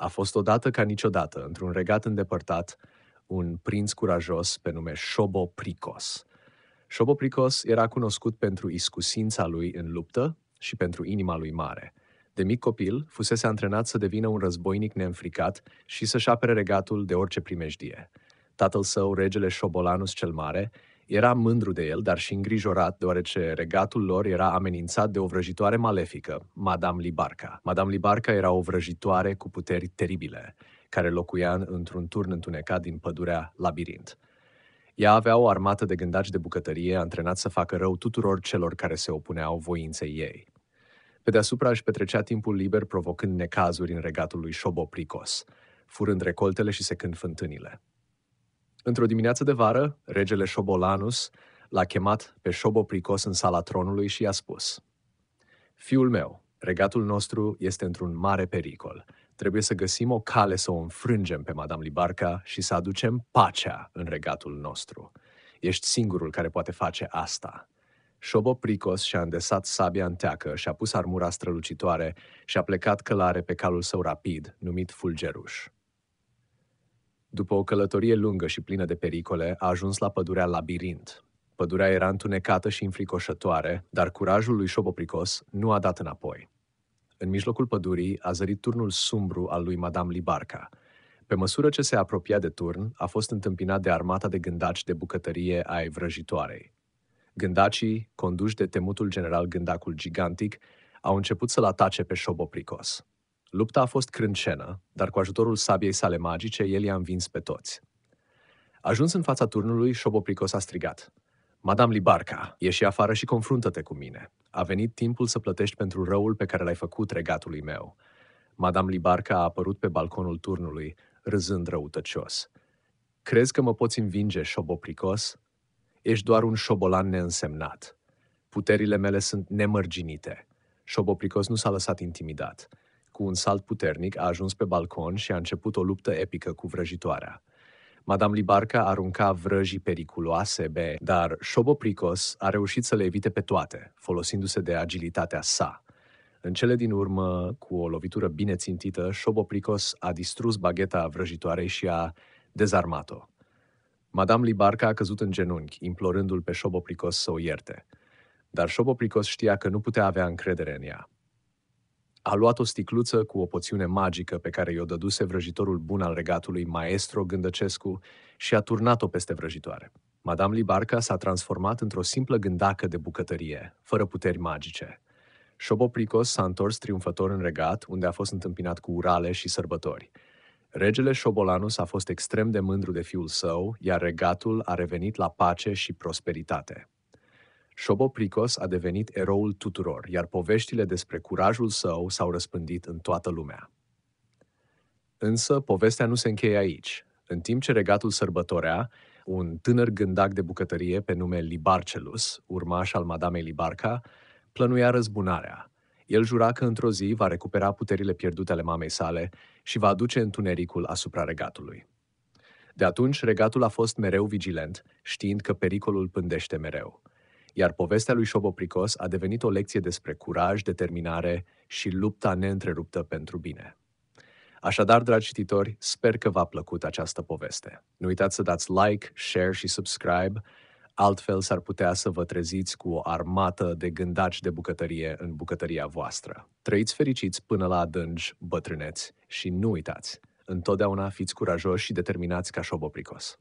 A fost odată ca niciodată, într-un regat îndepărtat, un prinț curajos pe nume Șobo Pricos. Șobo Pricos era cunoscut pentru iscusința lui în luptă și pentru inima lui mare. De mic copil, fusese antrenat să devină un războinic neînfricat și să-și apere regatul de orice primejdie. Tatăl său, regele Șobolanus cel Mare, era mândru de el, dar și îngrijorat, deoarece regatul lor era amenințat de o vrăjitoare malefică, Madame Libarca. Madame Libarca era o vrăjitoare cu puteri teribile, care locuia într-un turn întunecat din pădurea labirint. Ea avea o armată de gândaci de bucătărie antrenat să facă rău tuturor celor care se opuneau voinței ei. Pe deasupra își petrecea timpul liber provocând necazuri în regatul lui Șobopricos, furând recoltele și secând fântânile. Într-o dimineață de vară, regele Șobolanus l-a chemat pe Șobopricos în sala tronului și i-a spus Fiul meu, regatul nostru este într-un mare pericol. Trebuie să găsim o cale să o înfrângem pe Madame Libarca și să aducem pacea în regatul nostru. Ești singurul care poate face asta. Pricos și-a îndesat sabia în teacă și-a pus armura strălucitoare și-a plecat călare pe calul său rapid, numit Fulgeruș. După o călătorie lungă și plină de pericole, a ajuns la pădurea Labirint. Pădurea era întunecată și înfricoșătoare, dar curajul lui Șobopricos nu a dat înapoi. În mijlocul pădurii a zărit turnul sumbru al lui Madame Libarca. Pe măsură ce se apropia de turn, a fost întâmpinat de armata de gândaci de bucătărie a vrăjitoarei. Gândacii, conduși de temutul general gândacul gigantic, au început să-l atace pe Șobopricos. Lupta a fost crâncenă, dar cu ajutorul sabiei sale magice, el i-a învins pe toți. Ajuns în fața turnului, Șobopricos a strigat. Madame Libarca, ieși afară și confruntă-te cu mine. A venit timpul să plătești pentru răul pe care l-ai făcut regatului meu. Madame Libarca a apărut pe balconul turnului, râzând răutăcios. Crezi că mă poți învinge, șobopricos? Ești doar un șobolan neînsemnat. Puterile mele sunt nemărginite. Șobopricos nu s-a lăsat intimidat cu un salt puternic, a ajuns pe balcon și a început o luptă epică cu vrăjitoarea. Madame Libarca arunca vrăjii periculoase, be, dar Șobopricos a reușit să le evite pe toate, folosindu-se de agilitatea sa. În cele din urmă, cu o lovitură bine țintită, Șobopricos a distrus bagheta vrăjitoarei și a dezarmat-o. Madame Libarca a căzut în genunchi, implorându-l pe Șobopricos să o ierte. Dar Șobopricos știa că nu putea avea încredere în ea a luat o sticluță cu o poțiune magică pe care i-o dăduse vrăjitorul bun al regatului, maestro Gândăcescu, și a turnat-o peste vrăjitoare. Madame Libarca s-a transformat într-o simplă gândacă de bucătărie, fără puteri magice. Șobopricos s-a întors triumfător în regat, unde a fost întâmpinat cu urale și sărbători. Regele Șobolanus a fost extrem de mândru de fiul său, iar regatul a revenit la pace și prosperitate. Pricos a devenit eroul tuturor, iar poveștile despre curajul său s-au răspândit în toată lumea. Însă, povestea nu se încheie aici. În timp ce regatul sărbătorea, un tânăr gândac de bucătărie pe nume Libarcelus, urmaș al madamei Libarca, plănuia răzbunarea. El jura că într-o zi va recupera puterile pierdute ale mamei sale și va aduce întunericul asupra regatului. De atunci, regatul a fost mereu vigilent, știind că pericolul pândește mereu iar povestea lui Șobopricos a devenit o lecție despre curaj, determinare și lupta neîntreruptă pentru bine. Așadar, dragi cititori, sper că v-a plăcut această poveste. Nu uitați să dați like, share și subscribe, altfel s-ar putea să vă treziți cu o armată de gândaci de bucătărie în bucătăria voastră. Trăiți fericiți până la adânci, bătrâneți și nu uitați, întotdeauna fiți curajoși și determinați ca șobopricos.